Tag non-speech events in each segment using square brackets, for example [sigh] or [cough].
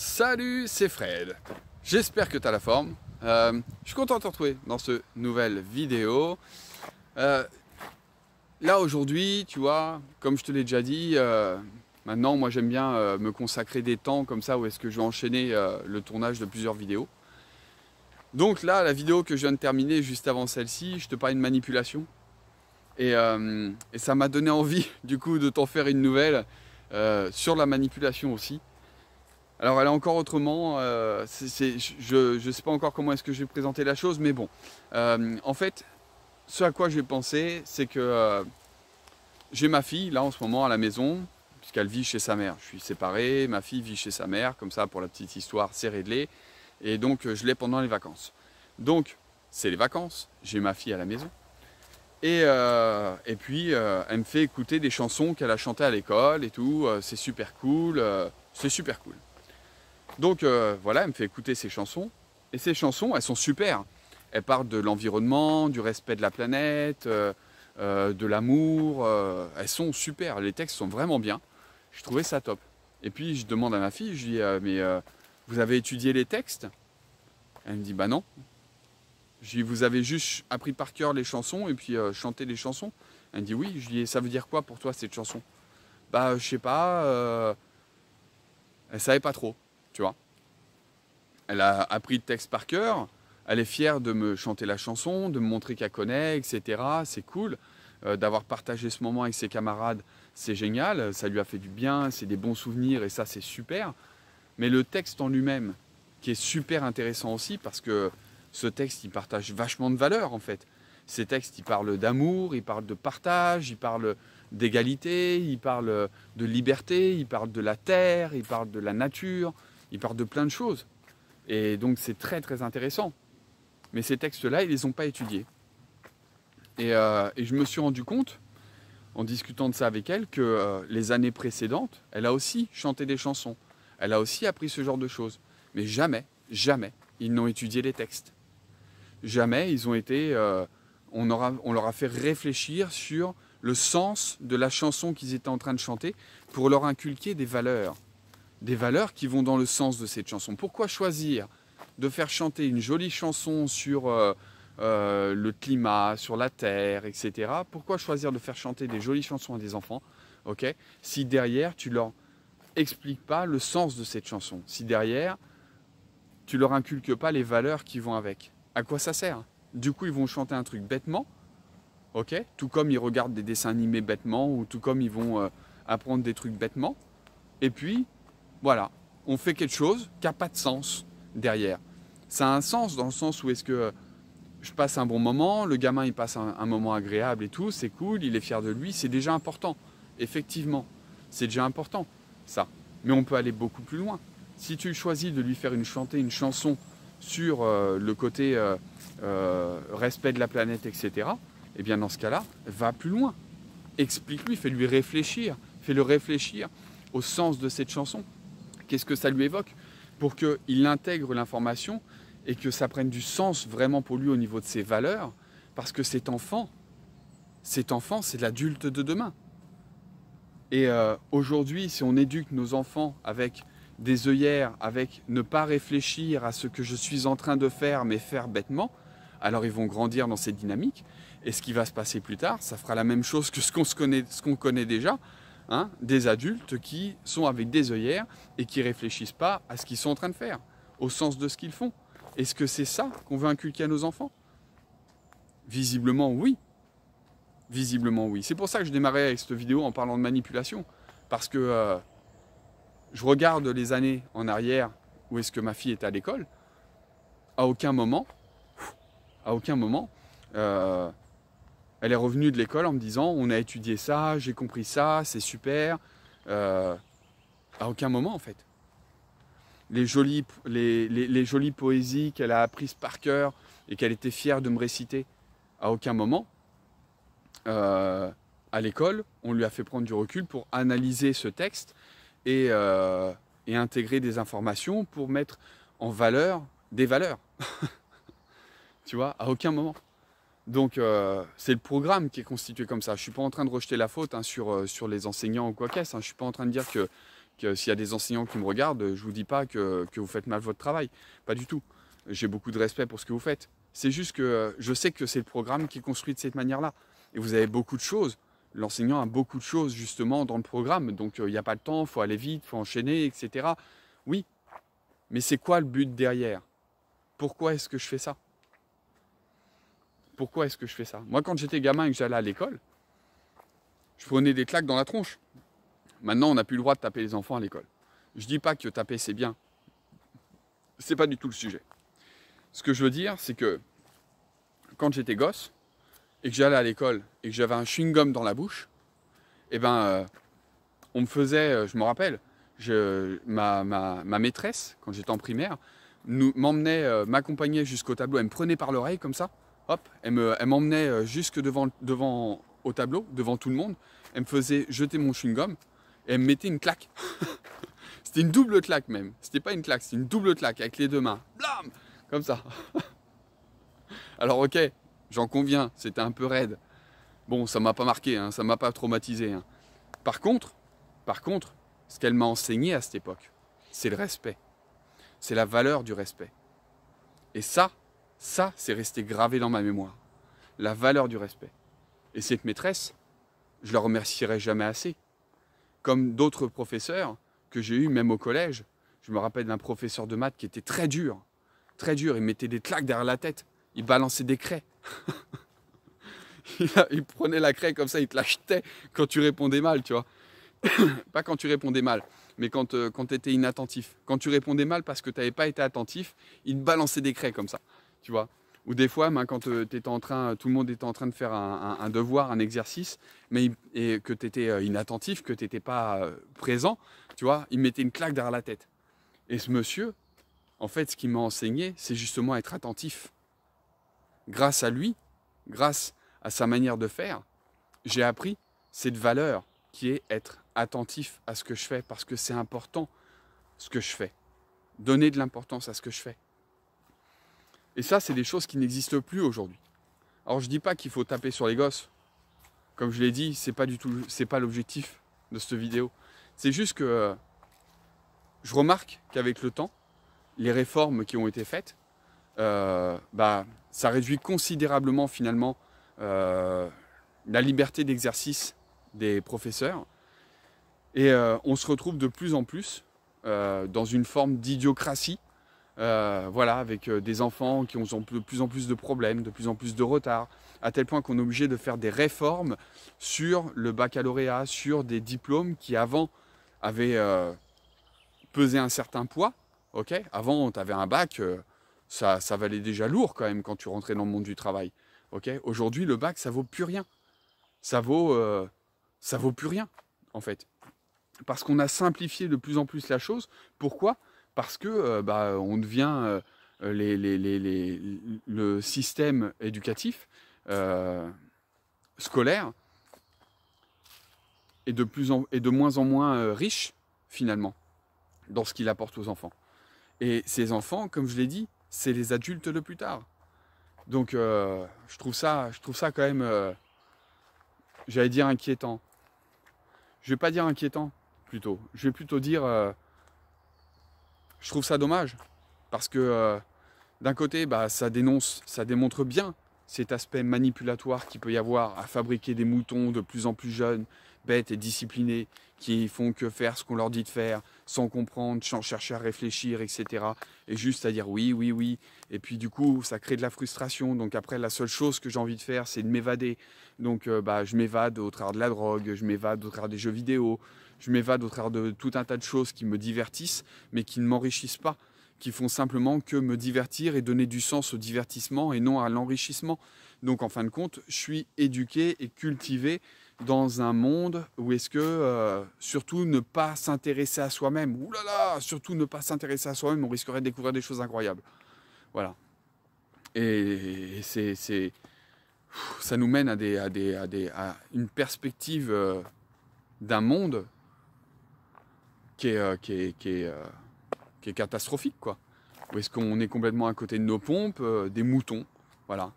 Salut, c'est Fred. J'espère que tu as la forme. Euh, je suis content de te retrouver dans ce nouvelle vidéo. Euh, là aujourd'hui, tu vois, comme je te l'ai déjà dit, euh, maintenant moi j'aime bien me consacrer des temps comme ça où est-ce que je vais enchaîner le tournage de plusieurs vidéos. Donc là, la vidéo que je viens de terminer juste avant celle-ci, je te parlais de manipulation. Et, ça m'a donné envie [laughs] du coup de t'en faire une nouvelle sur la manipulation aussi. Alors elle est encore autrement, euh, je ne sais pas encore comment est-ce que je vais présenter la chose, mais bon. Euh, en fait, ce à quoi j'ai pensé, c'est que euh, j'ai ma fille là en ce moment à la maison, puisqu'elle vit chez sa mère. Je suis séparé, ma fille vit chez sa mère, comme ça pour la petite histoire, c'est réglé. Et donc je l'ai pendant les vacances. Donc c'est les vacances, j'ai ma fille à la maison. Et, puis, elle me fait écouter des chansons qu'elle a chantées à l'école et tout. c'est super cool. c'est super cool. Donc euh, voilà, elle me fait écouter ses chansons. Et ces chansons, elles sont super. Elles parlent de l'environnement, du respect de la planète, euh, euh, de l'amour. elles sont super. Les textes sont vraiment bien. Je trouvais ça top. Et puis je demande à ma fille, je lui dis, mais vous avez étudié les textes Elle me dit, bah non. Je lui dis, vous avez juste appris par cœur les chansons et puis chanté les chansons Elle me dit, oui. Je lui dis, ça veut dire quoi pour toi cette chanson Bah je sais pas. elle savait pas trop. Elle a appris le texte par cœur, elle est fière de me chanter la chanson, de me montrer qu'elle connaît, etc. C'est cool. Euh, d'avoir partagé ce moment avec ses camarades, c'est génial, ça lui a fait du bien, c'est des bons souvenirs et ça, c'est super. Mais le texte en lui-même, qui est super intéressant aussi parce que ce texte, il partage vachement de valeurs en fait. Ces textes, ils parlent d'amour, ils parlent de partage, ils parlent d'égalité, ils parlent de liberté, ils parlent de la terre, ils parlent de la nature, ils parlent de plein de choses. Et donc c'est très très intéressant. Mais ces textes-là, ils ne les ont pas étudiés. Euh, et, je me suis rendu compte, en discutant de ça avec elle, que euh, les années précédentes, elle a aussi chanté des chansons. Elle a aussi appris ce genre de choses. Mais jamais, jamais, ils n'ont étudié les textes. Jamais ils ont été... Euh, on, on leur a fait réfléchir sur le sens de la chanson qu'ils étaient en train de chanter pour leur inculquer des valeurs des valeurs qui vont dans le sens de cette chanson. Pourquoi choisir de faire chanter une jolie chanson sur euh, euh, le climat, sur la terre, etc. Pourquoi choisir de faire chanter des jolies chansons à des enfants, ok Si derrière tu leur expliques pas le sens de cette chanson, si derrière tu leur inculques pas les valeurs qui vont avec, à quoi ça sert Du coup, ils vont chanter un truc bêtement, ok Tout comme ils regardent des dessins animés bêtement ou tout comme ils vont euh, apprendre des trucs bêtement. Et puis, voilà, on fait quelque chose qui n'a pas de sens derrière. Ça a un sens dans le sens où est-ce que euh, je passe un bon moment, le gamin il passe un, moment agréable et tout, c'est cool, il est fier de lui, c'est déjà important. Effectivement, c'est déjà important, ça. Mais on peut aller beaucoup plus loin. Si tu choisis de lui faire une chanter une chanson sur euh, le côté euh, respect de la planète, etc., eh bien dans ce cas-là, va plus loin. Explique-lui, fais-lui réfléchir, fais-le réfléchir au sens de cette chanson, qu'est-ce que ça lui évoque, pour qu'il intègre l'information et que ça prenne du sens vraiment pour lui au niveau de ses valeurs, parce que cet enfant, cet enfant, c'est l'adulte de demain. Et euh, aujourd'hui, si on éduque nos enfants avec des œillères, avec ne pas réfléchir à ce que je suis en train de faire, mais faire bêtement, alors ils vont grandir dans cette dynamique. Et ce qui va se passer plus tard, ça fera la même chose que ce qu'on connaît déjà, Hein, des adultes qui sont avec des œillères et qui réfléchissent pas à ce qu'ils sont en train de faire, au sens de ce qu'ils font. Est-ce que c'est ça qu'on veut inculquer à nos enfants Visiblement oui. Visiblement oui. C'est pour ça que je démarrais avec cette vidéo en parlant de manipulation. Parce que euh, je regarde les années en arrière où est-ce que ma fille est à l'école. À aucun moment, à aucun moment, euh, elle est revenue de l'école en me disant on a étudié ça, j'ai compris ça, c'est super. Euh, à aucun moment en fait. Les jolies, les, jolies poésies qu'elle a apprises par cœur et qu'elle était fière de me réciter, à aucun moment, euh, à l'école, on lui a fait prendre du recul pour analyser ce texte et, euh, et intégrer des informations pour mettre en valeur des valeurs. [laughs] tu vois, à aucun moment. Donc euh, c'est le programme qui est constitué comme ça. Je ne suis pas en train de rejeter la faute hein, sur, euh, sur, les enseignants ou quoi que ce soit. Hein. Je ne suis pas en train de dire que, s'il y a des enseignants qui me regardent, je ne vous dis pas que, vous faites mal votre travail. Pas du tout. J'ai beaucoup de respect pour ce que vous faites. C'est juste que je sais que c'est le programme qui est construit de cette manière-là. Et vous avez beaucoup de choses. L'enseignant a beaucoup de choses justement dans le programme. Donc euh, il n'y a pas de temps, il faut aller vite, il faut enchaîner, etc. Oui. Mais c'est quoi le but derrière Pourquoi est-ce que je fais ça pourquoi est-ce que je fais ça Moi, quand j'étais gamin et que j'allais à l'école, je prenais des claques dans la tronche. Maintenant, on n'a plus le droit de taper les enfants à l'école. Je ne dis pas que taper c'est bien. Ce n'est pas du tout le sujet. Ce que je veux dire, c'est que quand j'étais gosse et que j'allais à l'école et que j'avais un chewing-gum dans la bouche, eh ben, euh, on me faisait, euh, je me rappelle, je, ma, maîtresse, quand j'étais en primaire, m'emmenait, euh, m'accompagnait jusqu'au tableau, elle me prenait par l'oreille comme ça, Hop, elle m'emmenait euh, jusque devant, devant au tableau, devant tout le monde. Elle me faisait jeter mon chewing-gum et elle me mettait une claque. [laughs] c'était une double claque même. C'était pas une claque, c'était une double claque avec les deux mains. Blam Comme ça. [laughs] Alors ok, j'en conviens, c'était un peu raide. Bon, ça m'a pas marqué, hein, ça m'a pas traumatisé. Hein. Par contre, par contre, ce qu'elle m'a enseigné à cette époque, c'est le respect. C'est la valeur du respect. Et ça, ça, c'est resté gravé dans ma mémoire. La valeur du respect. Et cette maîtresse, je la remercierai jamais assez. Comme d'autres professeurs que j'ai eus, même au collège, je me rappelle d'un professeur de maths qui était très dur, très dur, il mettait des claques derrière la tête, il balançait des craies. [laughs] il, prenait la craie comme ça, il te l'achetait quand tu répondais mal, tu vois. [coughs] pas quand tu répondais mal, mais quand, euh, quand tu étais inattentif. Quand tu répondais mal parce que tu n'avais pas été attentif, il te balançait des craies comme ça tu vois. Ou des fois, ben, quand euh, en train, tout le monde était en train de faire un, devoir, un exercice, mais et que tu étais euh, inattentif, que tu n'étais pas euh, présent, tu vois, il mettait une claque derrière la tête. Et ce monsieur, en fait, ce qu'il m'a enseigné, c'est justement être attentif. Grâce à lui, grâce à sa manière de faire, j'ai appris cette valeur qui est être attentif à ce que je fais parce que c'est important ce que je fais. Donner de l'importance à ce que je fais. Et ça, c'est des choses qui n'existent plus aujourd'hui. Alors je ne dis pas qu'il faut taper sur les gosses. Comme je l'ai dit, c'est pas du tout, c'est pas l'objectif de cette vidéo. C'est juste que euh, je remarque qu'avec le temps, les réformes qui ont été faites, euh, bah, ça réduit considérablement finalement euh, la liberté d'exercice des professeurs. Et on se retrouve de plus en plus dans une forme d'idiocratie euh, voilà, avec euh, des enfants qui ont de plus en plus de problèmes, de plus en plus de retards, à tel point qu'on est obligé de faire des réformes sur le baccalauréat, sur des diplômes qui avant avaient euh, pesé un certain poids. Ok, avant, tu avais un bac, ça, ça, valait déjà lourd quand même quand tu rentrais dans le monde du travail. Ok, aujourd'hui, le bac, ça vaut plus rien. Ça vaut, ça vaut plus rien, en fait parce qu'on a simplifié de plus en plus la chose. Pourquoi parce que euh, bah, on devient euh, euh, le système éducatif scolaire est de, plus en, de moins en moins riche finalement dans ce qu'il apporte aux enfants. Et ces enfants, comme je l'ai dit, c'est les adultes de plus tard. Donc je, trouve ça, je trouve ça quand même, j'allais dire inquiétant. Je ne vais pas dire inquiétant, plutôt. Je vais plutôt dire je trouve ça dommage. Parce que euh, d'un côté, bah, ça dénonce, ça démontre bien cet aspect manipulatoire qu'il peut y avoir à fabriquer des moutons de plus en plus jeunes, bêtes et disciplinés, qui font que faire ce qu'on leur dit de faire, sans comprendre, sans chercher à réfléchir, etc. Et juste à dire oui, oui, oui. Et puis du coup, ça crée de la frustration. Donc après, la seule chose que j'ai envie de faire, c'est de m'évader. Donc euh, bah, je m'évade au travers de la drogue, je m'évade au travers des jeux vidéo, je m'évade au travers de tout un tas de choses qui me divertissent, mais qui ne m'enrichissent pas, qui font simplement que me divertir et donner du sens au divertissement et non à l'enrichissement. Donc en fin de compte, je suis éduqué et cultivé dans un monde où est-ce que euh, surtout ne pas s'intéresser à soi-même, Ouh là là, surtout ne pas s'intéresser à soi-même, on risquerait de découvrir des choses incroyables. Voilà. Et c'est, c'est ça nous mène à, des, à, des, à, des, à une perspective euh, d'un monde euh, qui est, qui euh, catastrophique, quoi. Où est-ce qu'on est complètement à côté de nos pompes, euh, des moutons, voilà.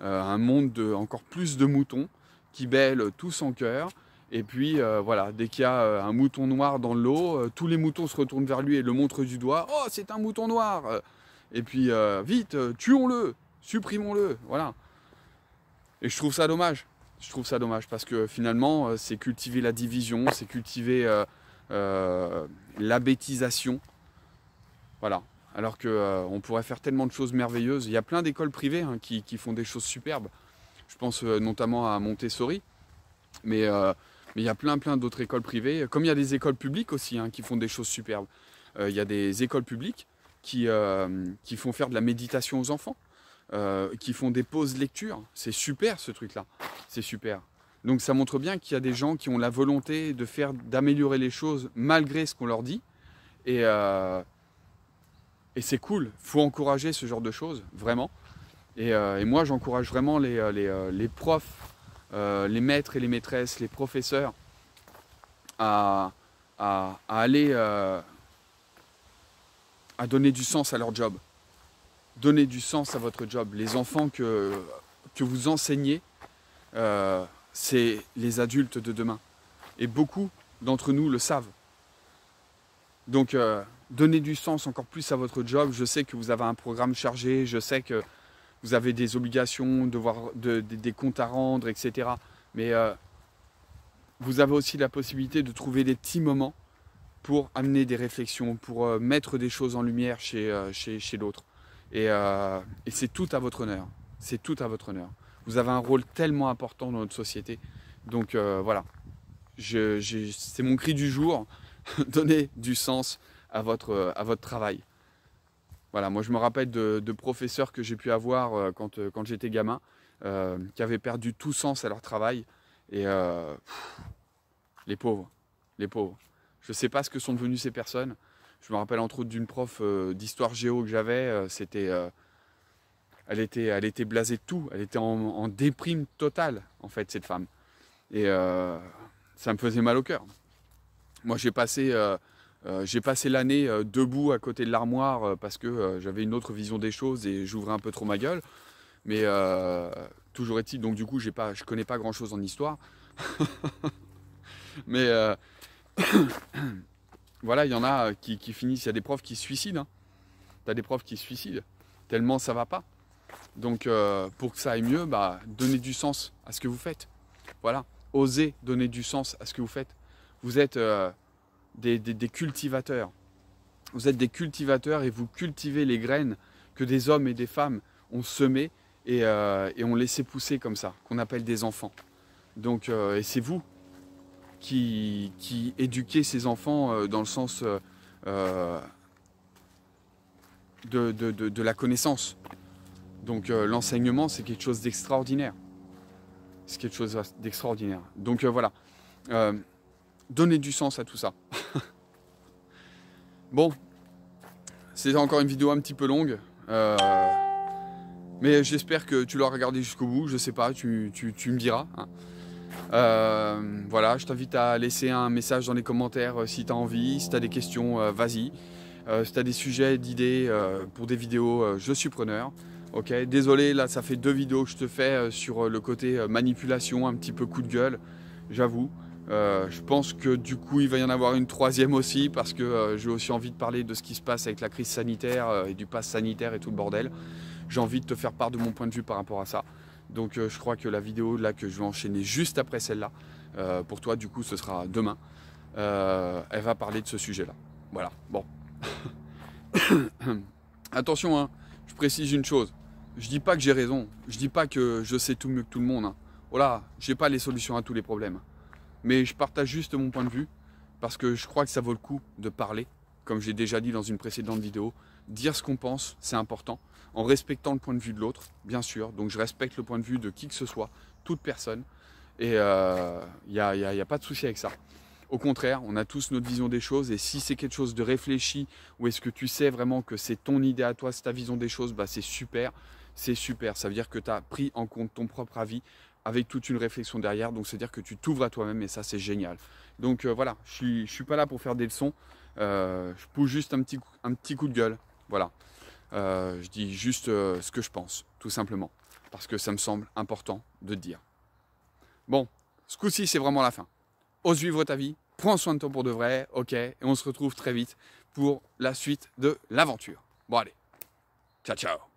un monde de encore plus de moutons qui bêlent tous en cœur. Et puis voilà, dès qu'il y a un mouton noir dans l'eau, tous les moutons se retournent vers lui et le montrent du doigt. Oh, c'est un mouton noir Et puis vite, tuons-le, supprimons-le, voilà. Et je trouve ça dommage. Je trouve ça dommage parce que finalement, c'est cultiver la division, c'est cultiver euh, la bêtisation. Voilà. Alors qu'on euh, on pourrait faire tellement de choses merveilleuses. Il y a plein d'écoles privées hein, qui, font des choses superbes. Je pense euh, notamment à Montessori. Mais il y a plein, plein d'autres écoles privées, comme il y a des écoles publiques aussi hein, qui font des choses superbes. il y a des écoles publiques qui, qui font faire de la méditation aux enfants, qui font des pauses lecture. C'est super ce truc-là. C'est super. Donc ça montre bien qu'il y a des gens qui ont la volonté de faire, d'améliorer les choses malgré ce qu'on leur dit. Et, euh, et c'est cool. Faut encourager ce genre de choses, vraiment. Et, euh, moi, j'encourage vraiment les, euh, profs, les maîtres et les maîtresses, les professeurs à, aller à donner du sens à leur job. Donner du sens à votre job. Les enfants que, que vous enseignez, c'est les adultes de demain. Et beaucoup d'entre nous le savent. Donc, euh, donnez du sens encore plus à votre job. Je sais que vous avez un programme chargé, je sais que vous avez des obligations, de, des comptes à rendre, etc. Mais euh, vous avez aussi la possibilité de trouver des petits moments pour amener des réflexions, pour euh, mettre des choses en lumière chez, l'autre. et c'est tout à votre honneur. C'est tout à votre honneur. Vous avez un rôle tellement important dans notre société. Donc euh, voilà, c'est mon cri du jour. [laughs] Donnez du sens à votre, à votre travail. Voilà, moi je me rappelle de, professeurs que j'ai pu avoir euh, quand, euh, quand j'étais gamin, qui avaient perdu tout sens à leur travail. Et les pauvres, les pauvres. Je ne sais pas ce que sont devenues ces personnes. Je me rappelle entre autres d'une prof d'histoire géo que j'avais, c'était elle était, elle était blasée de tout. Elle était en, déprime totale, en fait, cette femme. Et euh, ça me faisait mal au cœur. Moi, j'ai passé, euh, euh, passé l'année debout à côté de l'armoire parce que j'avais une autre vision des choses et j'ouvrais un peu trop ma gueule. Mais toujours est-il, donc du coup, j'ai pas, je connais pas grand-chose en histoire. [laughs] Mais [coughs] voilà, il y en a qui, finissent. Il y a des profs qui se suicident. Hein. T'as Tu as des profs qui se suicident tellement ça va pas. Donc euh, pour que ça aille mieux, bah, donnez du sens à ce que vous faites. Voilà, osez donner du sens à ce que vous faites. Vous êtes euh, des, cultivateurs. Vous êtes des cultivateurs et vous cultivez les graines que des hommes et des femmes ont semées et, euh, ont laissé pousser comme ça, qu'on appelle des enfants. Donc, et c'est vous qui, qui, éduquez ces enfants dans le sens de la connaissance, donc euh, l'enseignement, c'est quelque chose d'extraordinaire. C'est quelque chose d'extraordinaire. Donc euh, voilà, donner euh, donnez du sens à tout ça. [laughs] bon, c'est encore une vidéo un petit peu longue. mais j'espère que tu l'as regardé jusqu'au bout. Je ne sais pas, tu, me diras. Hein. voilà, je t'invite à laisser un message dans les commentaires si tu as envie, si tu as des questions, vas-y. si tu as des sujets, d'idées pour des vidéos, je suis preneur. Ok, désolé, là ça fait deux vidéos que je te fais euh, sur euh, le côté euh, manipulation, un petit peu coup de gueule, j'avoue. je pense que du coup il va y en avoir une troisième aussi parce que j'ai aussi envie de parler de ce qui se passe avec la crise sanitaire et du pass sanitaire et tout le bordel. J'ai envie de te faire part de mon point de vue par rapport à ça. Donc je crois que la vidéo là que je vais enchaîner juste après celle-là, pour toi du coup ce sera demain, elle va parler de ce sujet-là. Voilà, bon. [coughs] Attention hein je précise une chose. Je dis pas que j'ai raison. Je dis pas que je sais tout mieux que tout le monde. Hein. Voilà, j'ai pas les solutions à tous les problèmes. Mais je partage juste mon point de vue parce que je crois que ça vaut le coup de parler, comme j'ai déjà dit dans une précédente vidéo. Dire ce qu'on pense, c'est important, en respectant le point de vue de l'autre, bien sûr. Donc je respecte le point de vue de qui que ce soit, toute personne. Et il euh, n'y a pas de souci avec ça. Au contraire, on a tous notre vision des choses et si c'est quelque chose de réfléchi ou est-ce que tu sais vraiment que c'est ton idée à toi, c'est ta vision des choses, bah c'est super, c'est super. Ça veut dire que tu as pris en compte ton propre avis avec toute une réflexion derrière. Donc c'est-à-dire que tu t'ouvres à toi-même et ça c'est génial. Donc euh, voilà, je ne suis, pas là pour faire des leçons. Euh, je pousse juste un petit, un petit coup de gueule. Voilà. Euh, je dis juste ce que je pense, tout simplement. Parce que ça me semble important de te dire. Bon, ce coup-ci c'est vraiment la fin ose vivre ta vie, prends soin de toi pour de vrai, ok, et on se retrouve très vite pour la suite de l'aventure. Bon allez, ciao ciao